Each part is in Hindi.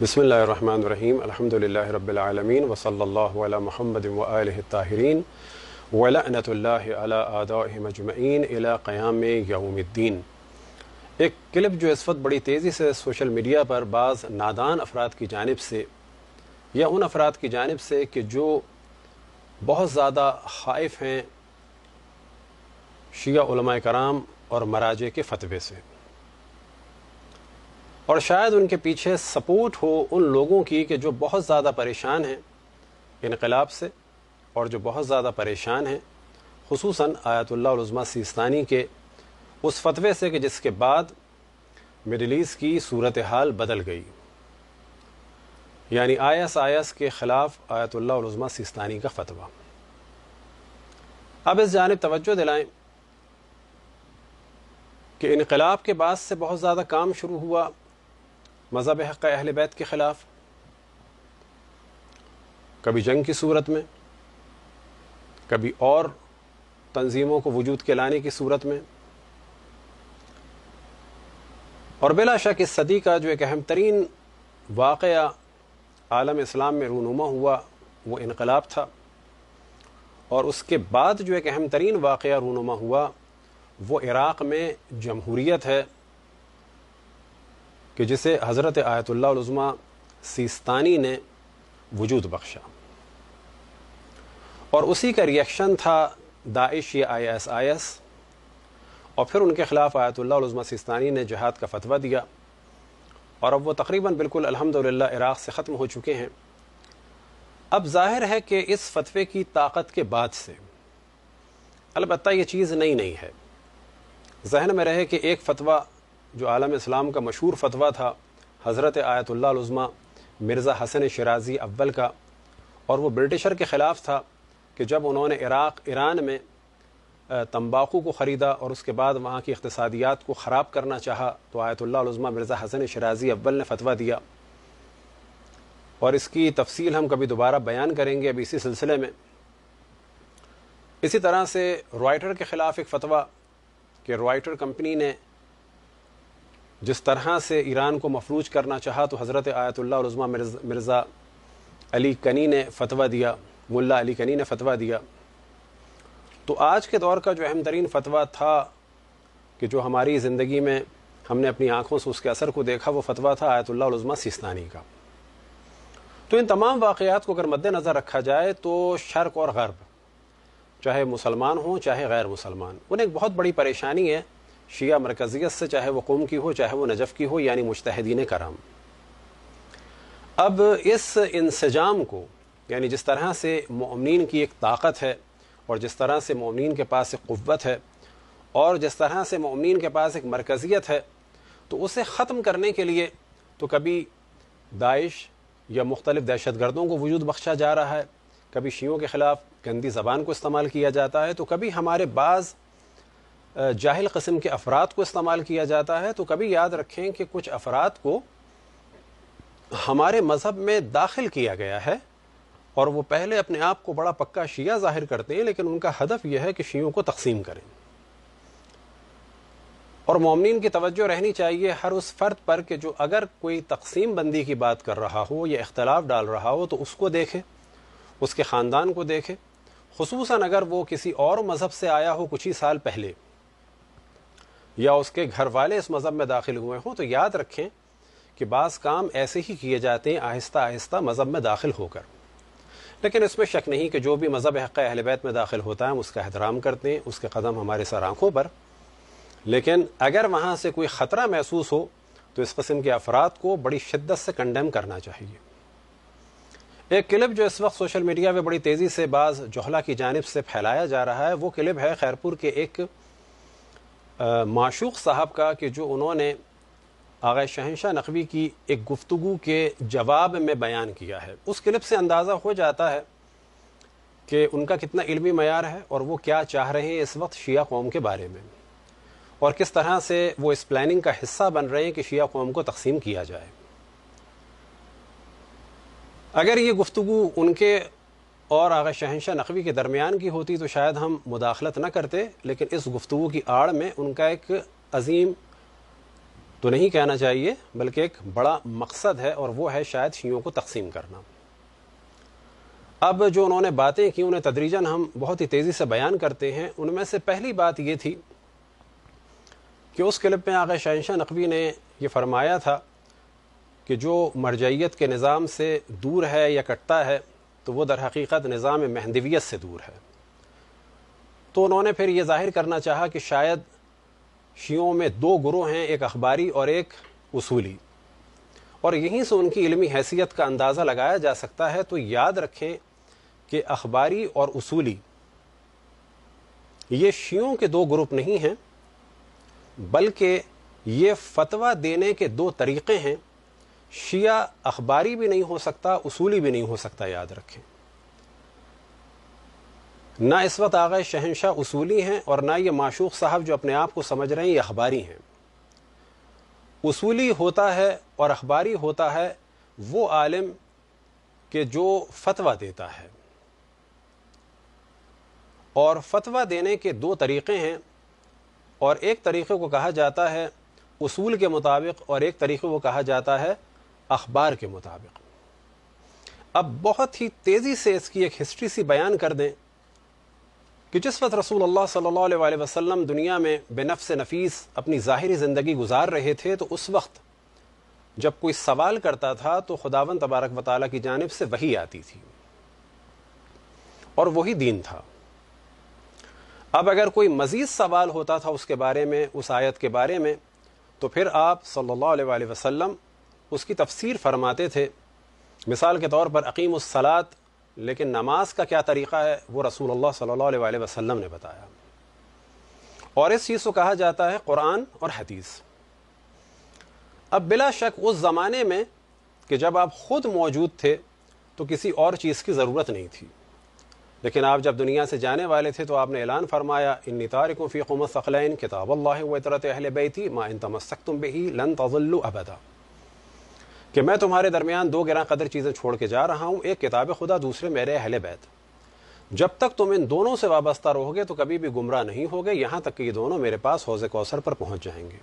बसमीम अल्हम्दुलिल्लाह रब्बिलआलमीन व ताहरीन अला मुहम्मद व क़याम एक क्लिप जो इस वक्त बड़ी तेज़ी से सोशल मीडिया पर बाज़ नादान अफराद की जानब से या उन अफराद की जानब से कि जो बहुत ज़्यादा खाइफ हैं शिया कराम और मराजे के फतवे से और शायद उनके पीछे सपोर्ट हो उन लोगों की कि जो बहुत ज़्यादा परेशान हैं इनकलाब से और जो बहुत ज़्यादा परेशान हैं खसूस आयतुल्लाज़मा सीस्तानी के उस फतवे से कि जिसके बाद मिडल ईस्ट की सूरत हाल बदल गई यानी आयस आयस के ख़िलाफ़ आयतुल्लाज़मा सिस्तानी का फतवा अब इस जानब तवज्जो दिलाएं कि इनकलाब के बाद से बहुत ज़्यादा काम शुरू हुआ मज़हब हक़ अहल बैत के ख़िलाफ़ कभी जंग की सूरत में कभी और तंजीमों को वजूद के लाने की सूरत में और बिला शक इस सदी का जो एक अहम तरीन वाक़ आलम इस्लाम में रूनुमा हुआ वो इनकलाब था और उसके बाद जो एक अहम तरीन वाक़ रूनुमा हुआ वो इराक़ में जमहूरीत है कि जिसे हज़रत आयतुल्लाज़मा सीस्तानी ने वजूद बख्शा और उसी का रिएक्शन था दाइश या आई एस आई एस और फिर उनके ख़िलाफ़ आयतुल्लाज़मा सिस्तानी ने जहाद का फतवा दिया और अब वो तकरीबन बिल्कुल अलहमदिल्ला इराक़ से ख़त्म हो चुके हैं अब जाहिर है कि इस फतवे की ताकत के बाद से अलबत् ये चीज़ नई नहीं है जहन में रहे कि एक फतवा जो आलम इस्लाम का मशहूर फतवा था हज़रत आयतुल्लाज़मा मिर्ज़ा हसन शराजी अव्वल का और वो ब्रिटिशर के ख़िलाफ़ था कि जब उन्होंने इराक़ ईरान में तम्बाकू को ख़रीदा और उसके बाद वहाँ की इकतसादियात को ख़राब करना चाहा तो आयतुल्लाज़मा मिर्ज़ा हसन शराजी अव्वल ने फतवा दिया और इसकी तफसील हम कभी दोबारा बयान करेंगे अभी इसी सिलसिले में इसी तरह से रॉयटर के ख़िलाफ़ एक फ़तवा कि रॉयटर कंपनी ने जिस तरह से ईरान को मफलूज करना चाहा तो हज़रत आयतुल्ला उज़मा मिर्ज़ा अली कनी ने फतवा दिया मुल्ला अली कनी ने फतवा दिया तो आज के दौर का जो अहम तरीन फतवा था कि जो हमारी ज़िंदगी में हमने अपनी आँखों से उसके असर को देखा वो फतवा था आयतुल्ला उज़मा सिस्तानी का तो इन तमाम वाक़ात को अगर मद्दनज़र रखा जाए तो शर्क और गर्ब चाहे मुसलमान हों चाहे गैर मुसलमान उन्हें एक बहुत बड़ी परेशानी है शिया मरकजियत से चाहे वह कौम की हो चाहे वह नजफ़ की हो यानी मुश्तहदीन कराम अब इस इंसजाम को यानी जिस तरह से ममिन की एक ताकत है और जिस तरह से ममिन के पास एक क़वत है और जिस तरह से ममिन के पास एक मरकज़ियत है तो उसे ख़त्म करने के लिए तो कभी दाइश या मुख्तलिफ़ दहशत गर्दों को वजूद बख्शा जा रहा है कभी शीयों के ख़िलाफ़ गंदी ज़बान को इस्तेमाल किया जाता है तो कभी हमारे बाज़ जाहिल कस्म के अफराद को इस्तेमाल किया जाता है तो कभी याद रखें कि कुछ अफराद को हमारे मज़हब में दाखिल किया गया है और वो पहले अपने आप को बड़ा पक्का शिया जाहिर करते हैं लेकिन उनका हदफ यह है कि शियों को तकसीम करें और ममनिन की तवज्जो रहनी चाहिए हर उस फ़र्द पर कि जो अगर कोई तकसीम बंदी की बात कर रहा हो या इख्तलाफ डाल रहा हो तो उसको देखें उसके ख़ानदान को देखें खसूस अगर वो किसी और मज़हब से आया हो कुछ ही साल पहले या उसके घर वाले इस मज़हब में दाखिल हुए हों तो याद रखें कि बाज़ काम ऐसे ही किए जाते हैं आहिस्ता आहिस्ता मज़हब में दाखिल होकर लेकिन इसमें शक नहीं कि जो भी मज़हब हक़ अहलबैत में दाखिल होता है हम उसका एहतराम करते हैं उसके कदम हमारे सर आँखों पर लेकिन अगर वहाँ से कोई ख़तरा महसूस हो तो इस कस्म के अफराद को बड़ी शिद्दत से कंडेम करना चाहिए एक क्लिप जो इस वक्त सोशल मीडिया में बड़ी तेज़ी से बाज़ जोहला की जानब से फैलाया जा रहा है वो क्लिप है खैरपुर के एक माशूक साहब का कि जो उन्होंने आगे शहनशाह नकवी की एक गुफ्तु के जवाब में बयान किया है उस क्लिप से अंदाज़ा हो जाता है कि उनका कितना इलमी मैार है और वो क्या चाह रहे हैं इस वक्त शिया कौम के बारे में और किस तरह से वो इस प्लानिंग का हिस्सा बन रहे हैं कि शिया कौम को तकसीम किया जाए अगर ये गुफ्तु उनके और आगे शहनशाह नकवी के दरमियान की होती तो शायद हम मुदाखलत ना करते लेकिन इस गुफ्तु की आड़ में उनका एक अजीम तो नहीं कहना चाहिए बल्कि एक बड़ा मकसद है और वो है शायद शीयों को तकसीम करना अब जो उन्होंने बातें की उन्हें तदरीजन हम बहुत ही तेज़ी से बयान करते हैं उनमें से पहली बात ये थी कि उस क्लिप में आगे शहनशाह नकवी ने यह फरमाया था कि जो मरजैत के निज़ाम से दूर है या कटता है तो वो दर हकीकत निज़ाम महदवियत से दूर है तो उन्होंने फिर ये जाहिर करना चाहा कि शायद शियों में दो गुरु हैं एक अखबारी और एक उसूली और यहीं से उनकी इलमी हैसियत का अंदाज़ा लगाया जा सकता है तो याद रखें कि अखबारी और उसूली ये शियों के दो ग्रुप नहीं हैं बल्कि ये फतवा देने के दो तरीक़े हैं शिया अखबारी भी नहीं हो सकता उसूली भी नहीं हो सकता याद रखें ना इस वक्त आगे शहनशाह उसूली हैं और ना ये माशूक साहब जो अपने आप को समझ रहे हैं ये अखबारी हैं उसूली होता है और अखबारी होता है वो आलिम के जो फतवा देता है और फतवा देने के दो तरीक़े हैं और एक तरीक़े को कहा जाता है उसूल के मुताबिक और एक तरीक़े को कहा जाता है अखबार के मुताबिक अब बहुत ही तेज़ी से इसकी एक हिस्ट्री सी बयान कर दें कि जिस वक्त रसूल अल्लाह सल्लल्लाहु अलैहि वसल्लम दुनिया में बेनफ से नफीस अपनी ज़ाहरी ज़िंदगी गुजार रहे थे तो उस वक्त जब कोई सवाल करता था तो खुदावन तबारक वाली की जानब से वही आती थी और वही दीन था अब अगर कोई मज़ीद सवाल होता था उसके बारे में उस आयत के बारे में तो फिर आप सल्लल्लाहु अलैहि वसल्लम उसकी तफसीर फरमाते थे मिसाल के तौर पर अकीम सलात लेकिन नमाज का क्या तरीक़ा है वो रसूल अल्लाह सल्लल्लाहु अलैहि वसल्लम ने बताया और इस चीज़ को कहा जाता है कुरान और हदीस अब बिला शक उस ज़माने में कि जब आप ख़ुद मौजूद थे तो किसी और चीज़ की ज़रूरत नहीं थी लेकिन आप जब दुनिया से जाने वाले थे तो आपने ऐलान फरमाया इन्नी तारको फ़ी क़ुमत सखलैन किताब अल्लाह वतरत अहल बैती मा इन तमस्क तुम बेही लन तजल्लु अबदा कि मैं तुम्हारे दरमियान दो गिरा कदर चीज़ें छोड़ के जा रहा हूँ एक किताब खुदा दूसरे मेरे अहल बैत जब तक तुम इन दोनों से वाबस्ता रहोगे तो कभी भी गुमराह नहीं होगे यहाँ तक कि ये दोनों मेरे पास हौज कौसर पर पहुँच जाएंगे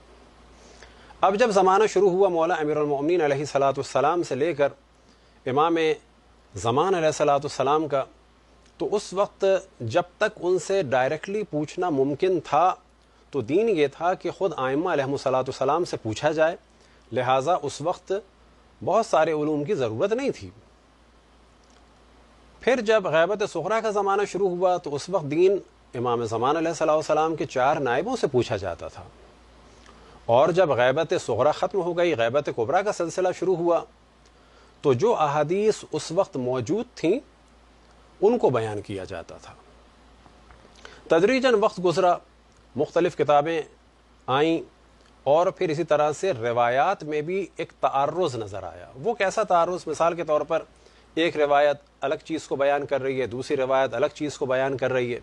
अब जब ज़माना शुरू हुआ मौला अमीरमिन सलातम से लेकर इमाम ज़मान सलाम का तो उस वक्त जब तक उनसे डायरेक्टली पूछना मुमकिन था तो दीन ये था कि ख़ुद आयमा सलाम से पूछा जाए लिहाजा उस वक्त बहुत सारे ूम की ज़रूरत नहीं थी फिर जब गैबत सुखरा का ज़माना शुरू हुआ तो उस वक्त दीन इमाम ज़मान सलाम के चार नायबों से पूछा जाता था और जब गैबत सुगरा ख़त्म हो गई गैबत कोबरा का सिलसिला शुरू हुआ तो जो अहदीस उस वक्त मौजूद थी उनको बयान किया जाता था तदरीजन वक्त गुजरा मुख्तलिफ़ किताबें आईं और फिर इसी तरह से रवायात में भी एक तारुज नज़र आया वो कैसा तारुज मिसाल के तौर पर एक रिवायत अलग चीज़ को बयान कर रही है दूसरी रवायत अलग चीज़ को बयान कर रही है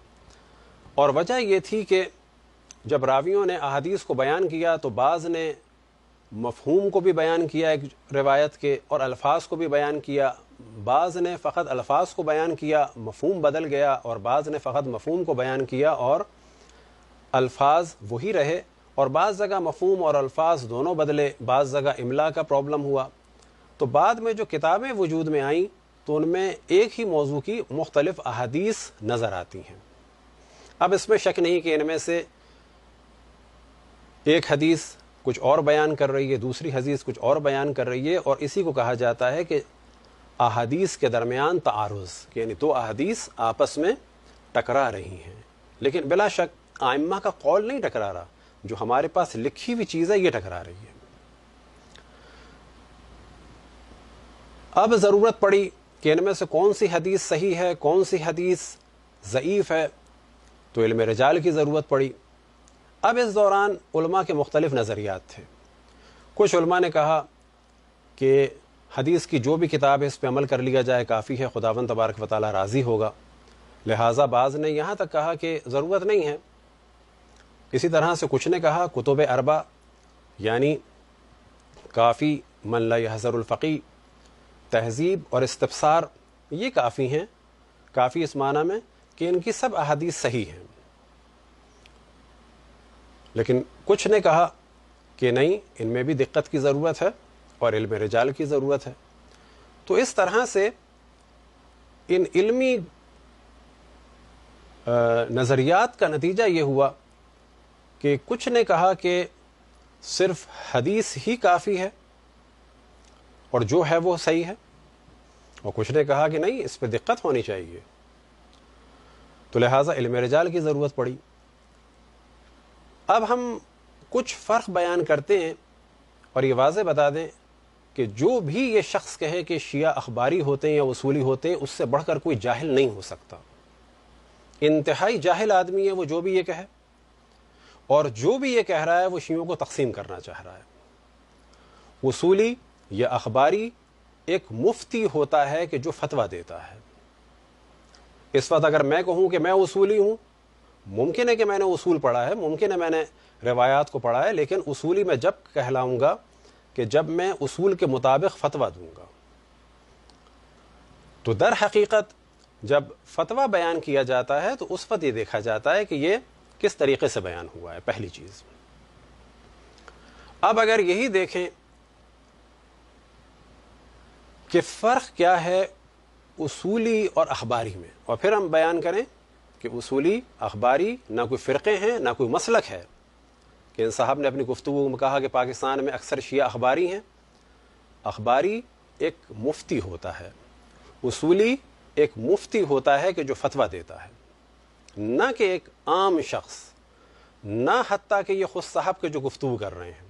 और वजह यह थी कि जब रावियों ने अदीस को बयान किया तो बाज़ ने मफहूम को भी बयान किया एक रवायत के और अल्फाज को भी बयान किया बाज़ ने फ़त अल्फाज को बयान किया मफहम बदल गया और बाज़ ने फ़त मफहम को बयान किया और अल्फाज वही रहे और बाज़ जगह मफहम और अल्फाज दोनों बदले बाज़ जगह इमला का प्रॉब्लम हुआ तो बाद में जो किताबें वजूद में आईं तो उनमें एक ही मौजू की मुख्तलिफ अहादीस नज़र आती हैं अब इसमें शक नहीं कि इनमें से एक हदीस कुछ और बयान कर रही है दूसरी हदीस कुछ और बयान कर रही है और इसी को कहा जाता है कि अहादीस के दरमियान तारुज़ यानी दो अहादीस आपस में टकरा रही हैं लेकिन बिला शक आइम्मा का कौल नहीं टकरा रहा जो हमारे पास लिखी हुई चीज है ये टकरा रही है अब जरूरत पड़ी कि इनमें से कौन सी हदीस सही है कौन सी हदीस ज़यीफ है तो इल्म रजाल की ज़रूरत पड़ी अब इस दौरान उल्मा के मुख्तलिफ नज़रियात थे कुछ उल्मा ने कहा कि हदीस की जो भी किताब है इस पर अमल कर लिया जाए काफ़ी है खुदावन तबारक वाली राज़ी होगा लिहाजा बाज़ ने यहाँ तक कहा कि ज़रूरत नहीं है इसी तरह से कुछ ने कहा कुतुब अरबा यानी काफ़ी मल्ला हज़रफ़ी तहज़ीब और इस्तफसार ये काफ़ी हैं काफ़ी इस माना में कि इनकी सब अहदीस सही हैं लेकिन कुछ ने कहा कि नहीं इनमें भी दिक्कत की ज़रूरत है और इल्म रिजाल की ज़रूरत है तो इस तरह से इन इल्मी नज़रियात का नतीजा ये हुआ कि कुछ ने कहा कि सिर्फ हदीस ही काफ़ी है और जो है वो सही है और कुछ ने कहा कि नहीं इस पर दिक्कत होनी चाहिए तो लिहाजा इल्म रजाल की ज़रूरत पड़ी अब हम कुछ फ़र्क बयान करते हैं और ये वाजह बता दें कि जो भी ये शख्स कहे कि शिया अखबारी होते हैं या वसूली होते हैं उससे बढ़कर कोई जाहिल नहीं हो सकता इंतहाई जाहिल आदमी है वो जो भी ये कहे और जो भी ये कह रहा है वो शियों को तकसीम करना चाह रहा है उसूली या अखबारी एक मुफ्ती होता है कि जो फतवा देता है इस वक्त अगर मैं कहूँ कि मैं उसूली हूँ मुमकिन है कि मैंने उसूल पढ़ा है मुमकिन है मैंने रिवायात को पढ़ा है लेकिन उसूली मैं जब कहलाऊँगा कि जब मैं उसूल के मुताबिक फतवा दूँगा तो दर हकीकत जब फतवा बयान किया जाता है तो उस वक्त ये देखा जाता है कि ये किस तरीके से बयान हुआ है पहली चीज अब अगर यही देखें कि फ़र्क क्या है उसूली और अखबारी में और फिर हम बयान करें कि उसूली अखबारी ना कोई फ़िरक़े हैं ना कोई मसलक है कि इन साहब ने अपनी गुफ्तु में कहा कि पाकिस्तान में अक्सर शिया अखबारी हैं अखबारी एक मुफ्ती होता है उसूली एक मुफ्ती होता है कि जो फतवा देता है ना कि एक आम शख्स ना हती कि ये खुद साहब के जो गुफ्तु कर रहे हैं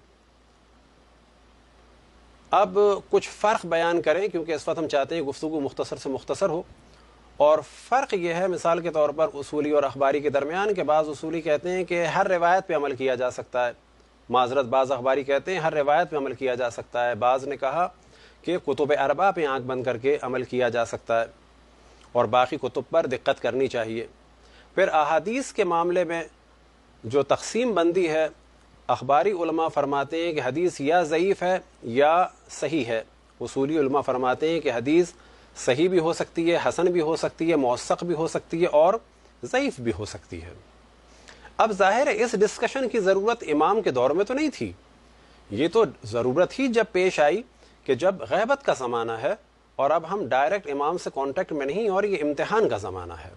अब कुछ फ़र्क बयान करें क्योंकि इस वक्त हम चाहते हैं गुफ्तु मुख्तसर से मुख्तसर हो और फ़र्क यह है मिसाल के तौर पर उसूली और अखबारी के दरमियान के बाद उसूली कहते हैं कि हर रिवायत पर अमल किया जा सकता है माजरत बाज़ अखबारी कहते हैं हर रिवायत पर अमल किया जा सकता है बाज़ ने कहा कि कुतुब अरबा पर आँख बंद करके अमल किया जा सकता है और बाकी कुतुब पर दिक्कत करनी चाहिए फिर अहादीस के मामले में जो तकसीम बंदी है अखबारी उलमा फरमाते हैं कि हदीस या ज़यीफ़ है या सही है उसूली उलमा फरमाते हैं कि हदीस सही भी हो सकती है हसन भी हो सकती है मौसक भी हो सकती है और ज़यीफ़ भी हो सकती है अब जाहिर है इस डिस्कशन की ज़रूरत इमाम के दौर में तो नहीं थी ये तो ज़रूरत ही जब पेश आई कि जब गैबत का ज़माना है और अब हम डायरेक्ट इमाम से कॉन्टेक्ट में नहीं और ये इम्तहान का ज़माना है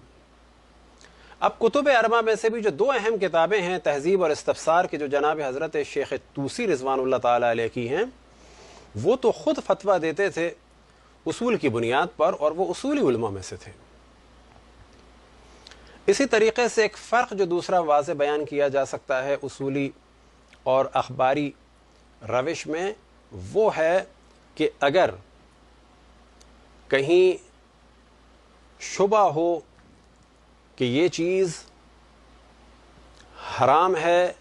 अब कुतुब अरबा में से भी जो दो अहम किताबें हैं तहजीब और इस्तफसार की जो जनाब हज़रत शेख तूसी रिजवान तै की हैं वो तो ख़ुद फतवा देते थे उसूल की बुनियाद पर और वह उसूली उलमा में से थे इसी तरीके से एक फ़र्क जो दूसरा वाज बयान किया जा सकता है उसूली और अखबारी रविश में वो है कि अगर कहीं शुबा हो कि ये चीज़ हराम है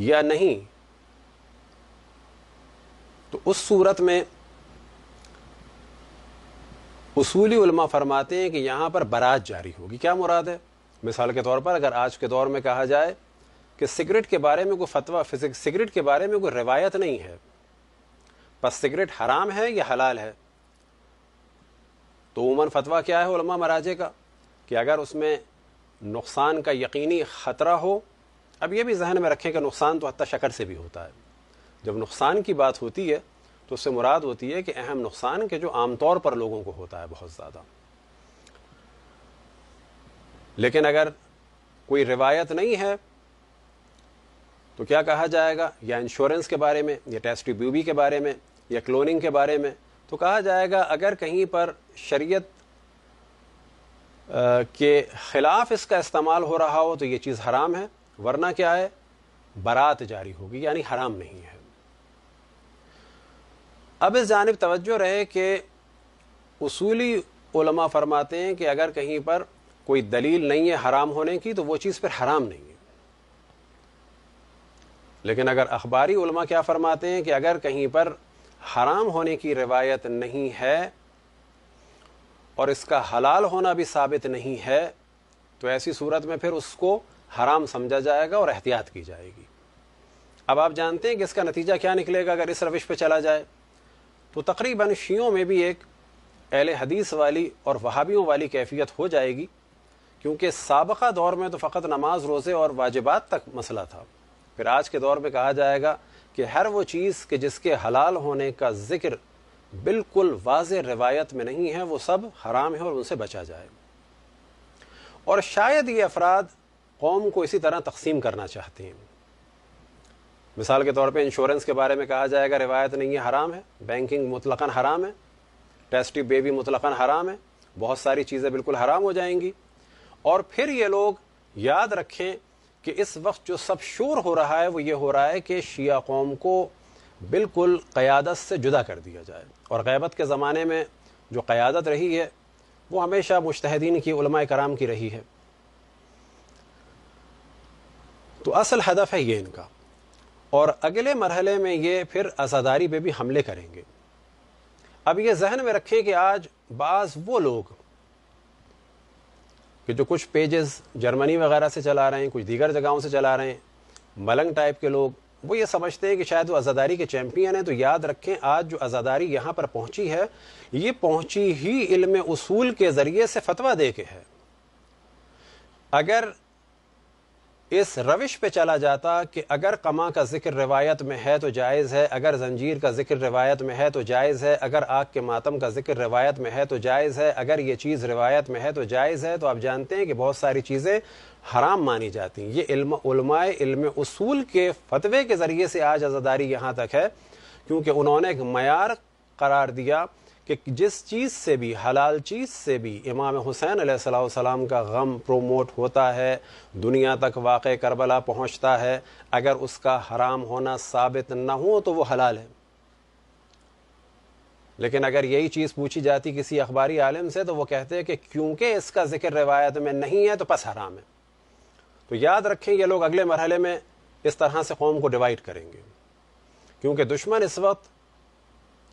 या नहीं तो उस सूरत में उसूली उलमा फरमाते हैं कि यहाँ पर बरात जारी होगी क्या मुराद है मिसाल के तौर पर अगर आज के दौर में कहा जाए कि सिगरेट के बारे में कोई फतवा सिगरेट के बारे में कोई रिवायत नहीं है बस सिगरेट हराम है या हलाल है तो उमन फतवा क्या है उलमा मराजे का कि अगर उसमें नुकसान का यकीनी ख़तरा हो अब यह भी जहन में रखें कि नुकसान तो हती शक्कर से भी होता है जब नुकसान की बात होती है तो उससे मुराद होती है कि अहम नुकसान के जो आम तौर पर लोगों को होता है बहुत ज़्यादा लेकिन अगर कोई रिवायत नहीं है तो क्या कहा जाएगा या इंश्योरेंस के बारे में या टेस्ट ट्यूबी के बारे में या क्लोनिंग के बारे में तो कहा जाएगा अगर कहीं पर शरीयत के ख़िलाफ़ इसका इस्तेमाल हो रहा हो तो ये चीज़ हराम है वरना क्या है बारात जारी होगी यानी हराम नहीं है अब इस जानब तवज्जो रहे कि उसूली उलमा फरमाते हैं कि अगर कहीं पर कोई दलील नहीं है हराम होने की तो वो चीज़ फिर हराम नहीं है लेकिन अगर अखबारी उलमा क्या फरमाते हैं कि अगर कहीं पर हराम होने की रिवायत नहीं है और इसका हलाल होना भी साबित नहीं है तो ऐसी सूरत में फिर उसको हराम समझा जाएगा और एहतियात की जाएगी अब आप जानते हैं कि इसका नतीजा क्या निकलेगा अगर इस रविश पर चला जाए तो तकरीबन शियों में भी एक अहल हदीस वाली और वहाबियों वाली कैफियत हो जाएगी क्योंकि सबका दौर में तो फ़कत नमाज रोज़े और वाजिबात तक मसला था फिर आज के दौर में कहा जाएगा कि हर वो चीज़ के जिसके हलाल होने का जिक्र बिल्कुल वाज रवायत में नहीं है वो सब हराम है और उनसे बचा जाए और शायद ये अफराद कौम को इसी तरह तकसीम करना चाहते हैं मिसाल के तौर पर इंश्योरेंस के बारे में कहा जाएगा रिवायत नहीं है हराम है बैंकिंग मुतलकन हराम है टेस्टी बेबी मुतलकन हराम है बहुत सारी चीज़ें बिल्कुल हराम हो जाएंगी और फिर ये लोग याद रखें कि इस वक्त जो सब शोर हो रहा है वो ये हो रहा है कि शिया कौम को बिल्कुल क़्यादत से जुदा कर दिया जाए और गैबत के ज़माने में जो क़्यादत रही है वो हमेशा मुश्तहदीन की कराम की रही है तो असल हदफ है ये इनका और अगले मरहले में ये फिर आज़ादारी पे भी हमले करेंगे अब ये जहन में रखें कि आज बाज़ वो लोग कि जो कुछ पेजेस जर्मनी वगैरह से चला रहे हैं कुछ दीगर जगहों से चला रहे हैं मलंग टाइप के लोग वो ये समझते हैं कि शायद वो आज़ादारी के चैम्पियन हैं तो याद रखें आज जो आज़ादारी यहाँ पर पहुँची है ये पहुँची ही इल्म उसूल के ज़रिए से फतवा दे के है अगर इस रविश पे चला जाता कि अगर कमा का जिक्र रिवायत में है तो जायज़ है अगर जंजीर का जिक्र रिवायत में है तो जायज़ है अगर आग के मातम का जिक्र रिवायत में है तो जायज़ है अगर ये चीज़ रिवायत में है तो जायज़ है तो आप जानते हैं कि बहुत सारी चीज़ें हराम मानी जाती हैं ये इल्माए इल्म उसूल के फतवे के ज़रिए से आज आज़ादारी यहाँ तक है क्योंकि उन्होंने एक मैार करार दिया कि जिस चीज़ से भी हलाल चीज़ से भी इमाम हुसैन सलाम का गम प्रोमोट होता है दुनिया तक वाक़ करबला पहुँचता है अगर उसका हराम होना साबित न हो तो वो हलाल है लेकिन अगर यही चीज़ पूछी जाती किसी अखबारी आलम से तो वो कहते हैं कि क्योंकि इसका जिक्र रिवायत में नहीं है तो बस हराम है तो याद रखें ये लोग अगले मरहले में इस तरह से कौम को डिवाइड करेंगे क्योंकि दुश्मन इस वक्त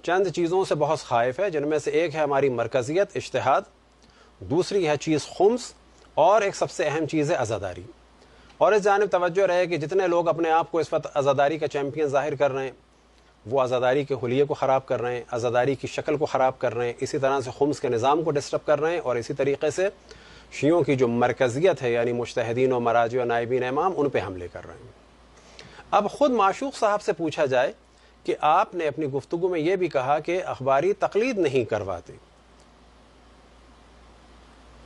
चंद चीज़ों से बहुत खाइफ है जिनमें से एक है हमारी मरकजियत इश्तहाद दूसरी है चीज़ खुम्स और एक सबसे अहम चीज़ है आज़ादारी और इस जानब तवज्जो रहे कि जितने लोग अपने आप को इस वक्त आज़ादारी का चैम्पियन जाहिर कर रहे हैं वो आज़ादारी के हलिए को ख़राब कर रहे हैं आज़ादारी की शक्ल को ख़राब कर रहे हैं इसी तरह से खुम्स के निज़ाम को डिस्टर्ब कर रहे हैं और इसी तरीके से शियों की जो मरकजियत है यानी मुश्तहदीन और मराज और नायबीन इमाम उन पर हमले कर रहे हैं अब ख़ुद माशूक साहब से पूछा जाए कि आपने अपनी गुफ्तु में यह भी कहा कि अखबारी तकलीद नहीं करवाते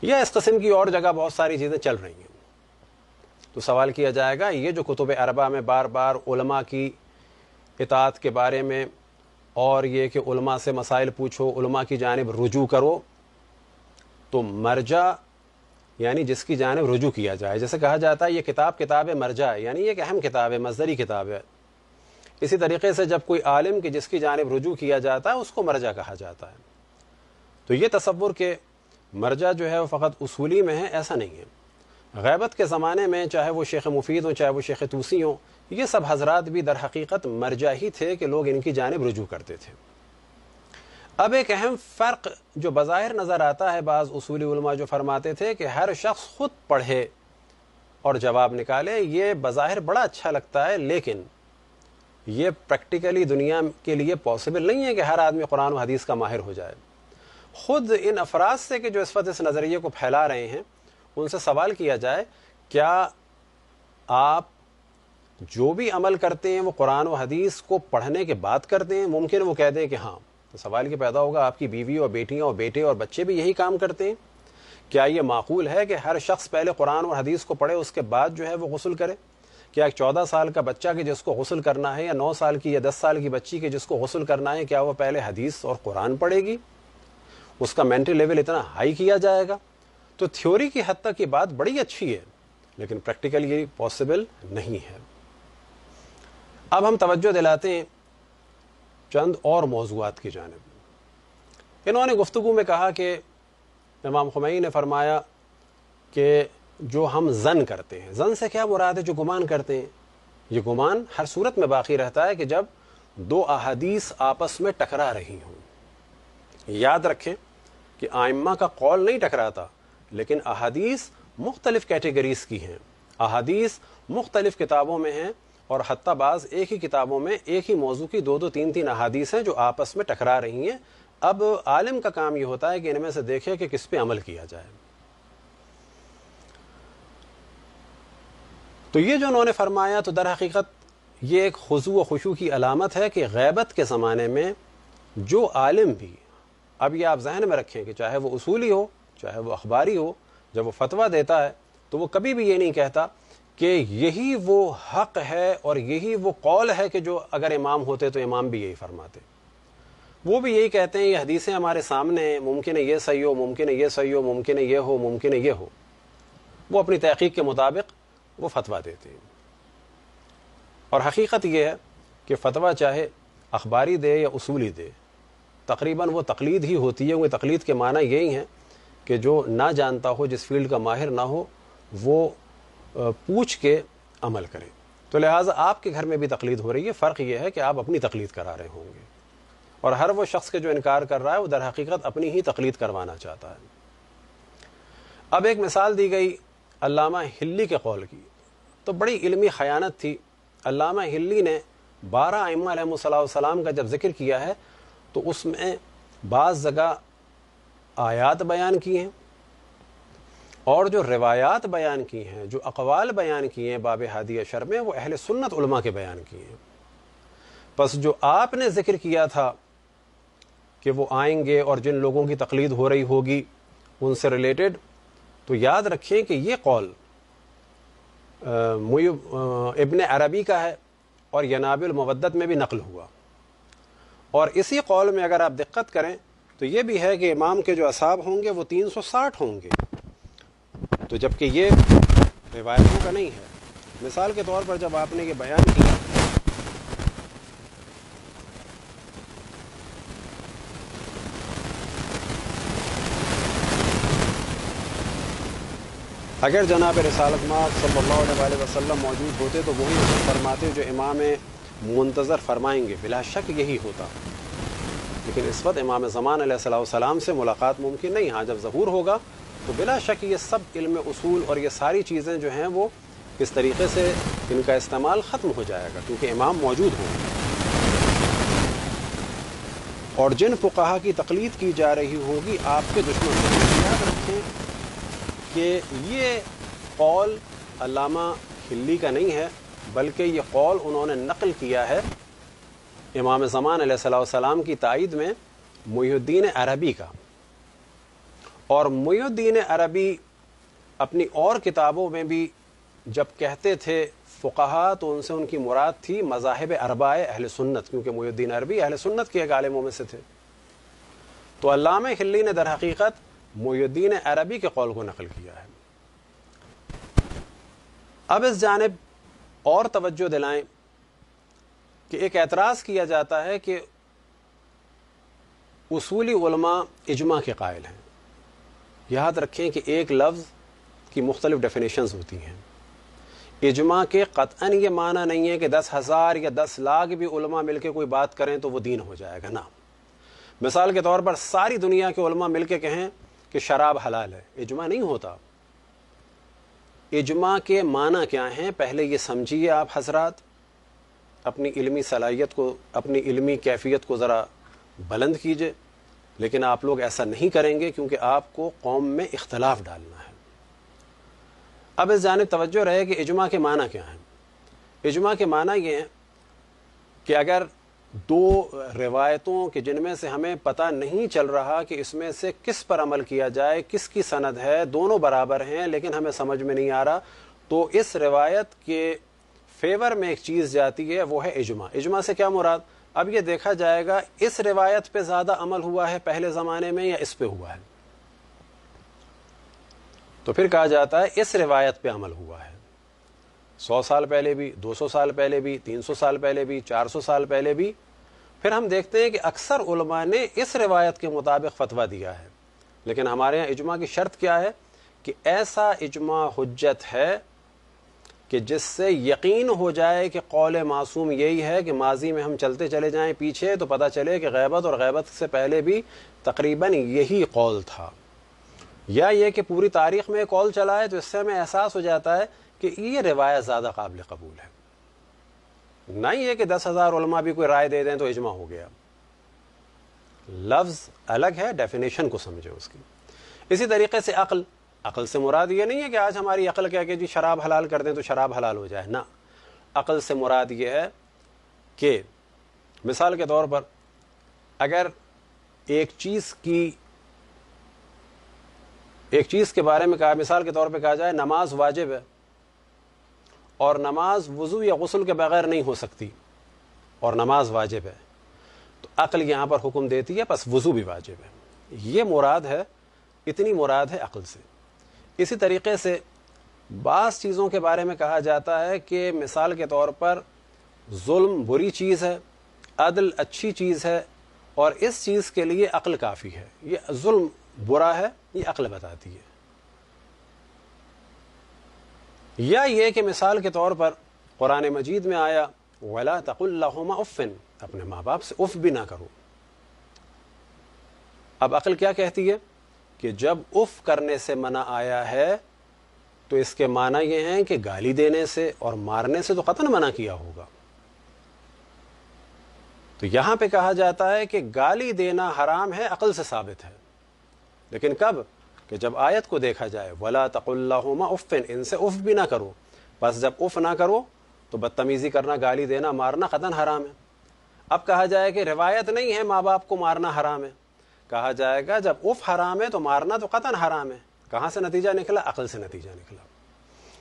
या इस कस्म की और जगह बहुत सारी चीज़ें चल रही हैं तो सवाल किया जाएगा ये जो कुतुब अरबा में बार बार उलमा की इतात के बारे में और ये कि उलमा से मसाइल पूछो उलमा की जानब रुजू करो तो मर्जा यानी जिसकी जानब रुजू किया जाए जैसे कहा जाता है ये किताब किताब मरजा है यानी एक अहम किताब है मजदरी किताब है इसी तरीके से जब कोई आलिम की जिसकी जानब रुजू किया जाता है उसको मरजा कहा जाता है तो ये तस्वुर के मरजा जो है वो फ़कत उसूली में है ऐसा नहीं है गैबत के ज़माने में चाहे वो शेख मुफीद हों चाहे वो शेख तूसी हों ये सब हजरात भी दर हकीकत मरजा ही थे कि लोग इनकी जानब रुजू करते थे अब एक अहम फ़र्क जो बाहिर नज़र आता है बाज़ उसूली जो फरमाते थे कि हर शख्स ख़ुद पढ़े और जवाब निकाले ये बज़ाहिर बड़ा अच्छा लगता है लेकिन ये प्रैक्टिकली दुनिया के लिए पॉसिबल नहीं है कि हर आदमी कुरान और हदीस का माहिर हो जाए ख़ुद इन अफराज से कि जो इस वक्त इस नज़रिए को फैला रहे हैं उनसे सवाल किया जाए क्या आप जो भी अमल करते हैं वो कुरान व हदीस को पढ़ने के बाद करते हैं मुमकिन वो कह दें कि हाँ तो सवाल ये पैदा होगा आपकी बीवी और बेटियां और बेटे और बच्चे भी यही काम करते हैं क्या ये माकूल है कि हर शख्स पहले कुरान और हदीस को पढ़े उसके बाद जो है वो गसल करे क्या एक चौदह साल का बच्चा कि जिसको गसल करना है या नौ साल की या दस साल की बच्ची के जिसको गसल करना है क्या वो पहले हदीस और कुरान पढ़ेगी उसका मेंटल लेवल इतना हाई किया जाएगा तो थ्योरी की हद तक ये बात बड़ी अच्छी है लेकिन प्रैक्टिकली पॉसिबल नहीं है अब हम तवज्जो दिलाते हैं चंद और मौजूद की जानब इन्होंने गुफ्तु में कहा कि इमाम खुमई ने फरमाया कि जो हम जन करते हैं जन से क्या मुराद है जो गुमान करते हैं ये गुमान हर सूरत में बाकी रहता है कि जब दो अहदीस आपस में टकरा रही हों याद रखें कि आइम्मा का कौल नहीं टकराता लेकिन अहदीस मुख्तलिफ कैटेगरीज़ की हैं अहदीस मुख्तलिफ किताबों में हैं और हत्याबाज एक ही किताबों में एक ही मौजू की दो दो तीन तीन अहादीस हैं जो आपस में टकरा रही हैं अब आलिम का काम ये होता है कि इनमें से देखे कि किस पे अमल किया जाए तो ये जो उन्होंने फरमाया तो दर हकीकत ये एक व खुशू की अलामत है कि गैबत के ज़माने में जो आलिम भी अब ये आप जहन में रखें कि चाहे वो उसूली हो चाहे वो अखबारी हो जब वो फतवा देता है तो वो कभी भी ये नहीं कहता कि यही वो हक है और यही वो कौल है कि जो अगर इमाम होते तो इमाम भी यही फरमाते वो भी यही कहते हैं ये हदीसें हमारे सामने हैं मुमकिन है ये सही हो मुमकिन है ये सही हो मुमकिन है ये हो मुमकिन है ये हो वो अपनी तहकीक के मुताबिक वो फतवा देते हैं और हकीकत यह है कि फतवा चाहे अखबारी दे या उसूली दे तकरीबन वो तकलीद ही होती है वो तकलीद के माना यही हैं कि जो ना जानता हो जिस फील्ड का माहिर ना हो वो पूछ के अमल करें तो लिहाजा आपके घर में भी तकलीद हो रही है फ़र्क यह है कि आप अपनी तकलीद करा रहे होंगे और हर वो शख्स के जो इनकार कर रहा है वो दर हकीकत अपनी ही तकलीद करवाना चाहता है अब एक मिसाल दी गई अल्लामा हिल्ली के कौल की तो बड़ी इलमी खयानत थी अल्लामा हिल्ली ने बारह आइमासम का जब जिक्र किया है तो उसमें बाज़ जगह आयात बयान की हैं और जो रिवायात बयान की हैं जो अकवाल बयान किए हैं बाब हादिया शर में वो अहल सुन्नत उलमा के बयान किए हैं बस जो आपने जिक्र किया था कि वो आएंगे और जिन लोगों की तकलीद हो रही होगी उनसे रिलेटेड तो याद रखें कि ये कौल मुयब इबन अरबी का है और यनाबिलमदत में भी नकल हुआ और इसी कौल में अगर आप दिक्कत करें तो ये भी है कि इमाम के जो असाब होंगे वो 360 होंगे तो जबकि ये रिवायतों का नहीं है मिसाल के तौर पर जब आपने ये बयान किया अगर जनाब रसालत माब सल्ला वसलम मौजूद होते तो वही फरमाते जो इमाम मुंतज़र फरमाएंगे बिला शक यही होता लेकिन इस वक्त इमाम ज़मान सलाम से मुलाकात मुमकिन नहीं हाँ जब ज़हूर होगा तो बिला शक ये सब इल्म उसूल और ये सारी चीज़ें जो हैं वो इस तरीके से इनका इस्तेमाल ख़त्म हो जाएगा क्योंकि इमाम मौजूद होंगे और जिन फुकाहा की तकलीद की जा रही होगी आपके दुश्मन याद रखें कि ये कौल अलामा हिल्ली का नहीं है बल्कि ये कौल उन्होंने नकल किया है इमाम ज़मान सलाम की तायद में मुहुद्दीन अरबी का और मुयुद्दीन अरबी अपनी और किताबों में भी जब कहते थे फ़ुकाहा तो उनसे उनकी मुराद थी मजाहब अरबाए अहल सुन्नत क्योंकि मुयुद्दीन अरबी अहल सुन्नत के गालिमों में से थे तो अलाम हिल्ली ने दर हकीकत मुयुद्दीन अरबी के कौल को नकल किया है अब इस जानब और तवज्जो दिलाएं कि एक एतराज़ किया जाता है कि उसूली उलमा इजमा के कायल हैं याद रखें कि एक लफ्ज़ की मुख्तलिफ डेफिनेशन होती हैं इजमा के कतन ये माना नहीं है कि दस हज़ार या दस लाख भी उलमा मिलके कोई बात करें तो वह दीन हो जाएगा ना मिसाल के तौर पर सारी दुनिया के उलमा के कहें कि शराब हलाल है इजमा नहीं होता इजमा के माना क्या हैं पहले ये समझिए आप हजरात अपनी इलमी सलाहियत को अपनी इलमी कैफियत को ज़रा बुलंद कीजिए लेकिन आप लोग ऐसा नहीं करेंगे क्योंकि आपको कौम में इख्तलाफ डालना है अब इस जानब तवज्जो रहे कि इजमा के माना क्या है इजमा के माना ये हैं कि अगर दो रिवायतों के जिनमें से हमें पता नहीं चल रहा कि इसमें से किस पर अमल किया जाए किसकी सनद है दोनों बराबर हैं लेकिन हमें समझ में नहीं आ रहा तो इस रिवायत के फेवर में एक चीज़ जाती है वो है इजमा इजमा से क्या मुराद अब ये देखा जाएगा इस रिवायत पे ज्यादा अमल हुआ है पहले जमाने में या इस पे हुआ है तो फिर कहा जाता है इस रिवायत पे अमल हुआ है सौ साल पहले भी दो सौ साल पहले भी तीन सौ साल पहले भी चार सौ साल पहले भी फिर हम देखते हैं कि अक्सर उलमा ने इस रिवायत के मुताबिक फतवा दिया है लेकिन हमारे यहाँ इजमा की शर्त क्या है कि ऐसा इजमा हजत है कि जिससे यकीन हो जाए कि कौल मासूम यही है कि माजी में हम चलते चले जाएं पीछे तो पता चले कि गैबत और गैबत से पहले भी तकरीबन यही कौल था या ये कि पूरी तारीख में कौल चला है तो इससे हमें एहसास हो जाता है कि ये रिवायत ज़्यादा काबिल कबूल है ना ये कि दस हज़ार भी कोई राय दे दें तो इजमा हो गया लफ्ज़ अलग है डेफिनेशन को समझें उसकी इसी तरीके से अक्ल अकल से मुराद ये नहीं है कि आज हमारी अकल कह के जी शराब हलाल कर दें तो शराब हलाल हो जाए ना अकल से मुराद ये है कि मिसाल के तौर पर अगर एक चीज़ की एक चीज़ के बारे में कहा मिसाल के तौर पे कहा जाए नमाज वाजिब है और नमाज वज़ू या गसल के बगैर नहीं हो सकती और नमाज वाजिब है तो अकल यहाँ पर हुक्म देती है बस वज़ू भी वाजिब है ये मुराद है इतनी मुराद है अकल से इसी तरीके से बास चीज़ों के बारे में कहा जाता है कि मिसाल के तौर पर जुल्म बुरी चीज़ है अदल अच्छी चीज़ है और इस चीज़ के लिए अक्ल काफ़ी है ये जुल्म बुरा है ये अक्ल बताती है या ये कि मिसाल के तौर पर कुरान मजीद में आया वला तकुल्लाहुमा उफ़िन अपने माँ बाप से उफ़ भी ना करो अब अक्ल क्या कहती है कि जब उफ करने से मना आया है तो इसके माना यह हैं कि गाली देने से और मारने से तो कतन मना किया होगा तो यहां पे कहा जाता है कि गाली देना हराम है अकल से साबित है लेकिन कब कि जब आयत को देखा जाए वला तकुल्लाहुमा उफ़िन इनसे उफ़ भी ना करो बस जब उफ़ ना करो तो बदतमीज़ी करना गाली देना मारना कतन हराम है अब कहा जाए कि रिवायत नहीं है माँ बाप को मारना हराम है कहा जाएगा जब उफ हराम है तो मारना तो कतन हराम है कहाँ से नतीजा निकला अकल से नतीजा निकला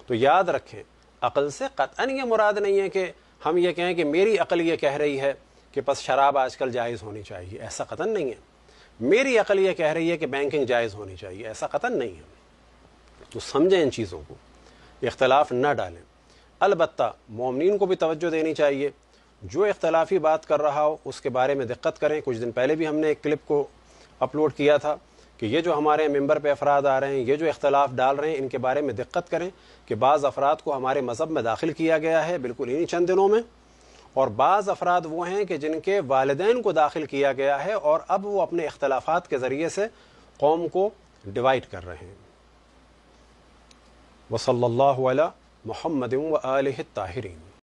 तो याद रखें अकल से कतन ये मुराद नहीं है कि हम ये कहें कि मेरी अकल ये कह रही है कि बस शराब आजकल जायज़ होनी चाहिए ऐसा कतन नहीं है मेरी अकल ये कह रही है कि बैंकिंग जायज़ होनी चाहिए ऐसा कतन नहीं है तो समझें इन चीज़ों को इख्तलाफ ना डालें अलबत् ममिन को भी तवज्जो देनी चाहिए जो इख्तलाफी बात कर रहा हो उसके बारे में दिक्कत करें कुछ दिन पहले भी हमने एक क्लिप को अपलोड किया था कि ये जो हमारे मेंबर पे अफराद आ रहे हैं ये जो इख्तलाफ डाल रहे हैं इनके बारे में दिक्कत करें कि बाज़ अफराद को हमारे मज़हब में दाखिल किया गया है बिल्कुल इन्हीं चंद दिनों में और बाज़ अफराद वो हैं कि जिनके वालदेन को दाखिल किया गया है और अब वो अपने इख्तलाफात के ज़रिए से कौम को डिवाइड कर रहे हैं वसल्ला महमद व आल ताहरीन